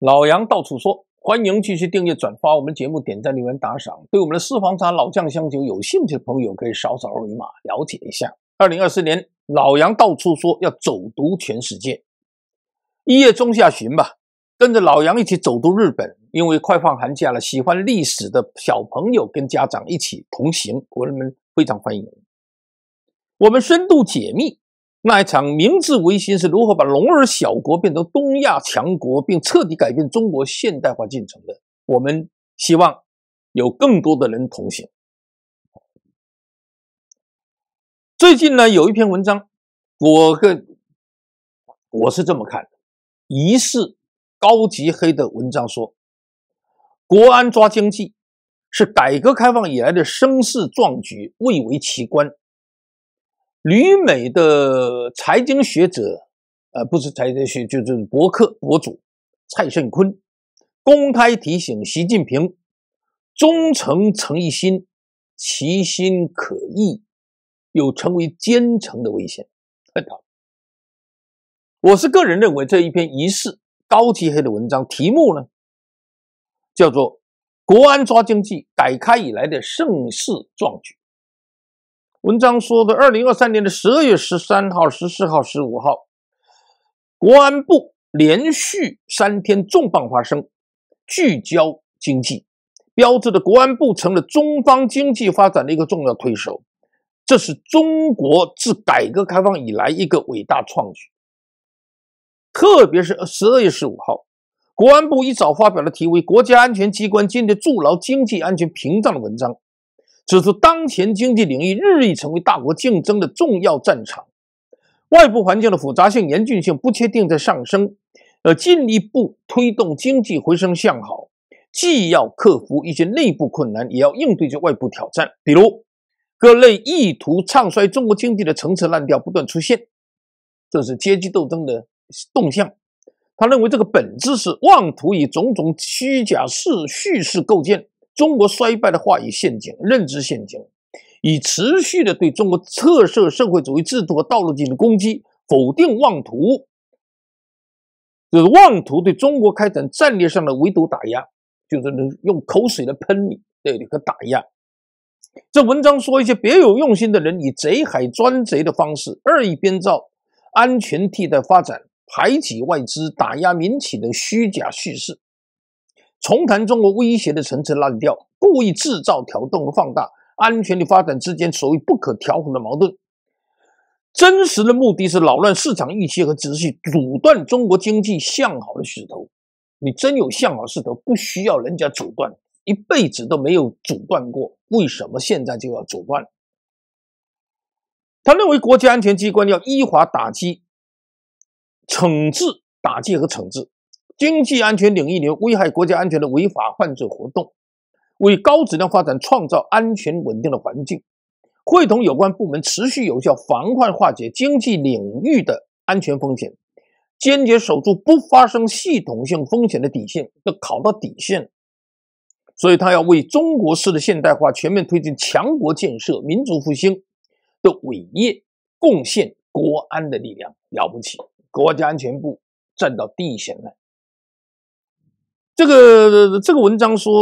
老杨到处说，欢迎继续订阅、转发我们节目，点赞、留言、打赏。对我们的私房茶、老酱香酒有兴趣的朋友，可以扫扫二维码了解一下。二零二四年，老杨到处说要走读全世界。一月中下旬吧，跟着老杨一起走读日本，因为快放寒假了，喜欢历史的小朋友跟家长一起同行，我们非常欢迎。我们深度解密。那一场明治维新是如何把龙儿小国变成东亚强国，并彻底改变中国现代化进程的？我们希望有更多的人同行。最近呢，有一篇文章，我跟我是这么看的：疑似高级黑的文章说，国安抓经济是改革开放以来的声势壮举，蔚为奇观。旅美的财经学者，呃，不是财经学，就是博客博主蔡胜坤公开提醒习近平：忠诚诚一心，其心可异，有成为奸臣的危险。我是个人认为，这一篇疑似高级黑的文章题目呢，叫做《国安抓经济，改开以来的盛世壮举》。文章说的，二零二三年的十二月十三号、十四号、十五号，国安部连续三天重磅发声，聚焦经济，标志着国安部成了中方经济发展的一个重要推手。这是中国自改革开放以来一个伟大创举。特别是十二月十五号，国安部一早发表了题为《国家安全机关建立筑牢经济安全屏障》的文章。指出，当前经济领域日益成为大国竞争的重要战场，外部环境的复杂性、严峻性、不确定在上升，呃，进一步推动经济回升向好。既要克服一些内部困难，也要应对这外部挑战。比如，各类意图唱衰中国经济的陈词滥调不断出现，这是阶级斗争的动向。他认为，这个本质是妄图以种种虚假事叙事构建。中国衰败的话语陷阱、认知陷阱，以持续的对中国特色社会主义制度和道路进行攻击、否定妄图，就是妄图对中国开展战略上的围堵打压，就是能用口水来喷你，对你和打压。这文章说一些别有用心的人以“贼喊专贼”的方式，恶意编造安全替代发展、排挤外资、打压民企的虚假叙事。重谈中国威胁的层层滥调，故意制造、挑动和放大安全与发展之间所谓不可调和的矛盾，真实的目的是扰乱市场预期和秩序，阻断中国经济向好的势头。你真有向好势头，不需要人家阻断，一辈子都没有阻断过，为什么现在就要阻断？他认为，国家安全机关要依法打击、惩治、打击和惩治。经济安全领域里危害国家安全的违法犯罪活动，为高质量发展创造安全稳定的环境，会同有关部门持续有效防范化解经济领域的安全风险，坚决守住不发生系统性风险的底线，要考到底线。所以，他要为中国式的现代化全面推进强国建设、民族复兴的伟业贡献国安的力量，了不起！国家安全部站到第一线来。这个这个文章说，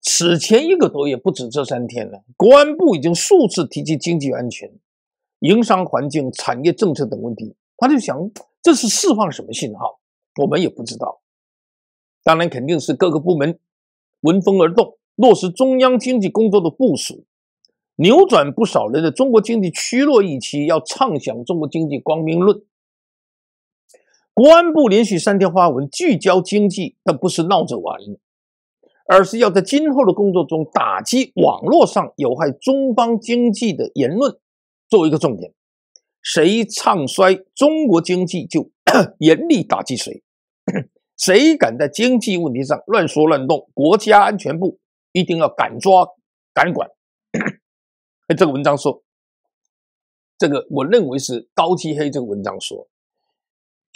此前一个多月不止这三天了，国安部已经数次提及经济安全、营商环境、产业政策等问题。他就想，这是释放什么信号？我们也不知道。当然，肯定是各个部门闻风而动，落实中央经济工作的部署，扭转不少人的中国经济趋弱预期要畅想中国经济光明论。公安部连续三天发文聚焦经济，但不是闹着玩的，而是要在今后的工作中打击网络上有害中方经济的言论，作为一个重点。谁唱衰中国经济，就 严厉打击谁。谁敢在经济问题上乱说乱动，国家安全部一定要敢抓敢管。这个文章说，这个我认为是高级黑。这个文章说。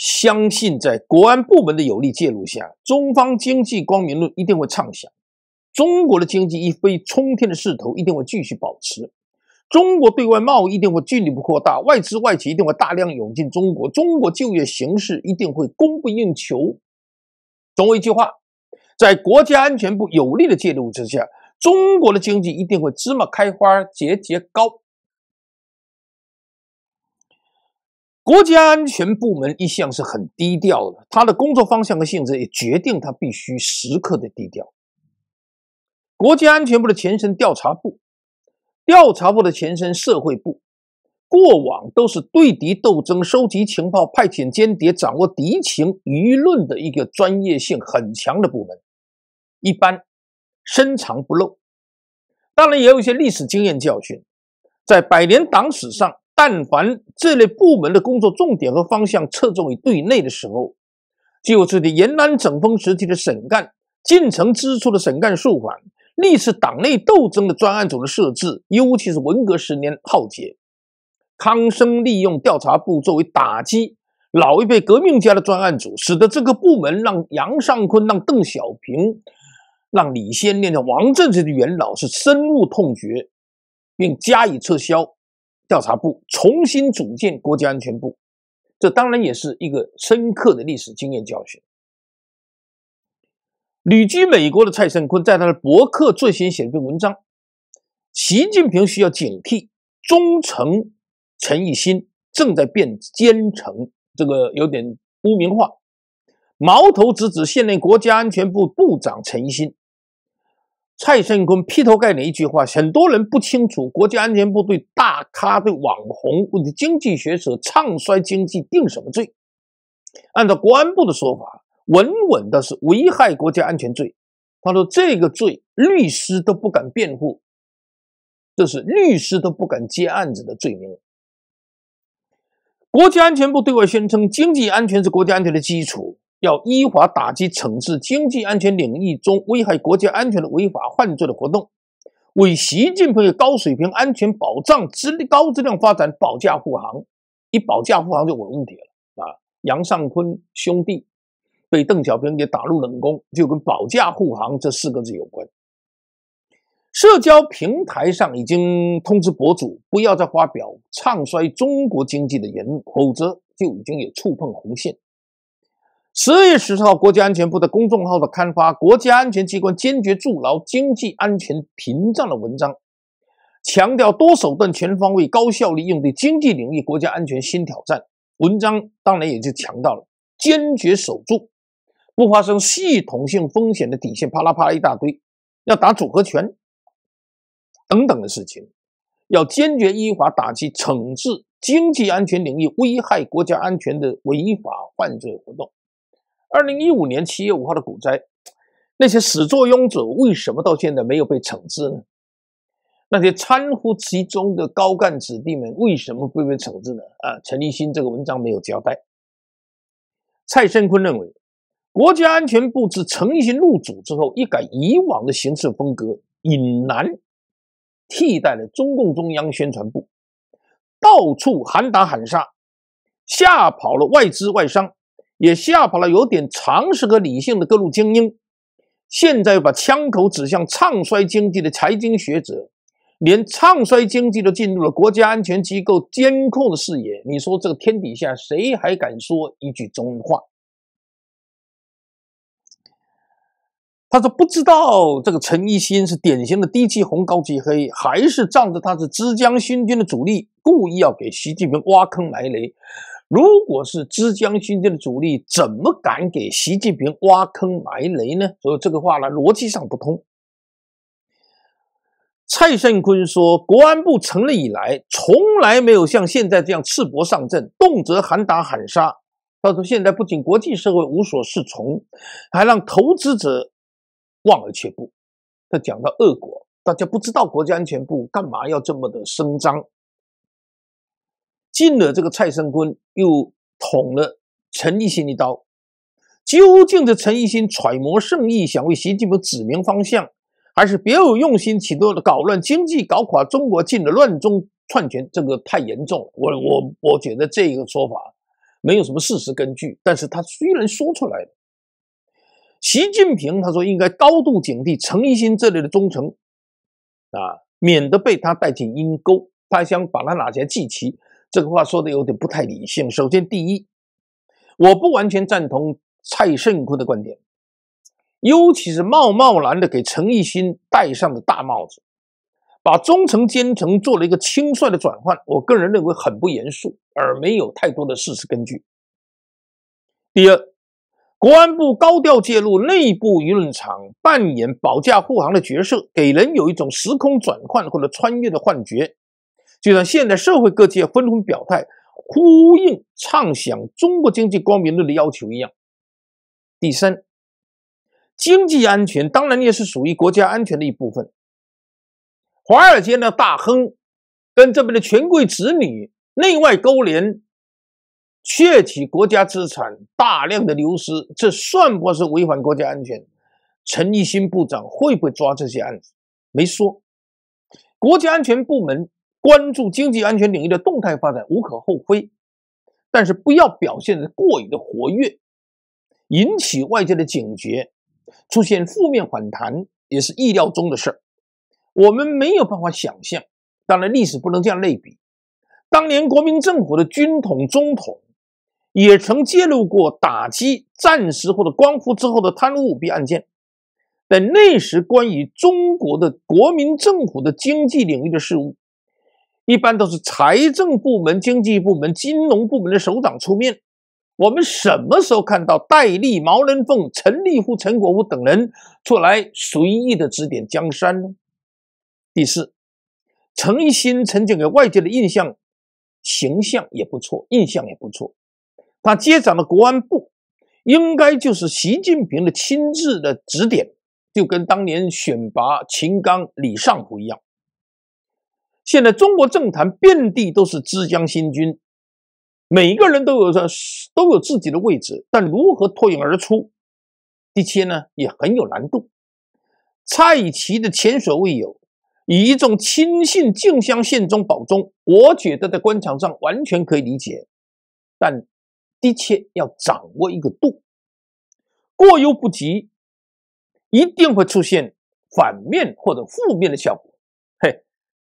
相信在国安部门的有力介入下，中方经济光明论一定会畅响，中国的经济一飞冲天的势头一定会继续保持，中国对外贸易一定会进一步扩大，外资外企一定会大量涌进中国，中国就业形势一定会供不应求。总一句话，在国家安全部有力的介入之下，中国的经济一定会芝麻开花节节高。国家安全部门一向是很低调的，他的工作方向和性质也决定他必须时刻的低调。国家安全部的前身调查部，调查部的前身社会部，过往都是对敌斗争、收集情报、派遣间谍、掌握敌情、舆论的一个专业性很强的部门，一般深藏不露。当然，也有一些历史经验教训，在百年党史上。但凡这类部门的工作重点和方向侧重于对内的时候，就是你延安整风时期的审干、进城之初的审干数款，历次党内斗争的专案组的设置，尤其是文革十年浩劫，康生利用调查部作为打击老一辈革命家的专案组，使得这个部门让杨尚昆、让邓小平、让李先念、让王震这些元老是深恶痛绝，并加以撤销。调查部重新组建国家安全部，这当然也是一个深刻的历史经验教训。旅居美国的蔡盛坤在他的博客最新写了一篇文章：习近平需要警惕忠诚陈一新正在变奸臣，这个有点污名化，矛头直指现任国家安全部部长陈一新。蔡成坤劈头盖脸一句话，很多人不清楚，国家安全部对大咖、对网红、或者经济学者唱衰经济定什么罪？按照国安部的说法，稳稳的是危害国家安全罪。他说这个罪，律师都不敢辩护，这是律师都不敢接案子的罪名。国家安全部对外宣称，经济安全是国家安全的基础。要依法打击惩治经济安全领域中危害国家安全的违法犯罪的活动，为习近平的高水平安全保障质高质量发展保驾护航。一保驾护航就有问题了啊！杨尚昆兄弟被邓小平给打入冷宫，就跟保驾护航这四个字有关。社交平台上已经通知博主不要再发表唱衰中国经济的言论，否则就已经有触碰红线。十月十四号，国家安全部的公众号的刊发《国家安全机关坚决筑牢经济安全屏障》的文章，强调多手段、全方位、高效利用对经济领域国家安全新挑战。文章当然也就强调了坚决守住不发生系统性风险的底线，啪啦啪啦一大堆，要打组合拳等等的事情，要坚决依法打击惩治经济安全领域危害国家安全的违法犯罪活动。二零一五年七月五号的股灾，那些始作俑者为什么到现在没有被惩治呢？那些参乎其中的高干子弟们为什么会被惩治呢？啊，陈立新这个文章没有交代。蔡胜坤认为，国家安全部自立新入主之后，一改以往的行事风格，隐然替代了中共中央宣传部，到处喊打喊杀，吓跑了外资外商。也吓跑了有点常识和理性的各路精英，现在把枪口指向唱衰经济的财经学者，连唱衰经济都进入了国家安全机构监控的视野。你说这个天底下谁还敢说一句真话？他说不知道这个陈一新是典型的低级红高级黑，还是仗着他是枝江新军的主力，故意要给习近平挖坑埋雷。如果是枝江军政的主力，怎么敢给习近平挖坑埋雷呢？所以这个话呢，逻辑上不通。蔡胜坤说，国安部成立以来，从来没有像现在这样赤膊上阵，动辄喊打喊杀，他说，现在不仅国际社会无所适从，还让投资者望而却步。他讲到恶果，大家不知道国家安全部干嘛要这么的声张。进了这个蔡升坤，又捅了陈立新一刀。究竟是陈立新揣摩圣意，想为习近平指明方向，还是别有用心，企图搞乱经济、搞垮中国，进了乱中篡权？这个太严重了。我我我觉得这个说法没有什么事实根据。但是他虽然说出来了，习近平他说应该高度警惕陈立新这类的忠诚啊，免得被他带进阴沟。他想把他哪来记旗，这个话说的有点不太理性。首先，第一，我不完全赞同蔡胜坤的观点，尤其是贸贸然的给陈奕新戴上的大帽子，把忠诚奸臣做了一个轻率的转换，我个人认为很不严肃，而没有太多的事实根据。第二，国安部高调介入内部舆论场，扮演保驾护航的角色，给人有一种时空转换或者穿越的幻觉。就像现在社会各界纷纷表态、呼应、畅想中国经济光明路的要求一样。第三，经济安全当然也是属于国家安全的一部分。华尔街的大亨跟这边的权贵子女内外勾连，窃取国家资产，大量的流失，这算不算是违反国家安全？陈一新部长会不会抓这些案子？没说。国家安全部门。关注经济安全领域的动态发展无可厚非，但是不要表现的过于的活跃，引起外界的警觉，出现负面反弹也是意料中的事儿。我们没有办法想象，当然历史不能这样类比。当年国民政府的军统、中统也曾介入过打击战时或者光复之后的贪污舞弊案件，但那时关于中国的国民政府的经济领域的事务。一般都是财政部门、经济部门、金融部门的首长出面。我们什么时候看到戴笠、毛人凤、陈立夫、陈国武等人出来随意的指点江山呢？第四，陈一新曾经给外界的印象形象也不错，印象也不错。他接掌的国安部，应该就是习近平的亲自的指点，就跟当年选拔秦刚、李尚福一样。现在中国政坛遍地都是枝江新军，每一个人都有着都有自己的位置，但如何脱颖而出，的确呢也很有难度。蔡以奇的前所未有，以一种亲信竞相献忠保忠，我觉得在官场上完全可以理解，但的确要掌握一个度，过犹不及，一定会出现反面或者负面的效果。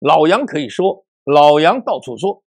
老杨可以说，老杨到处说。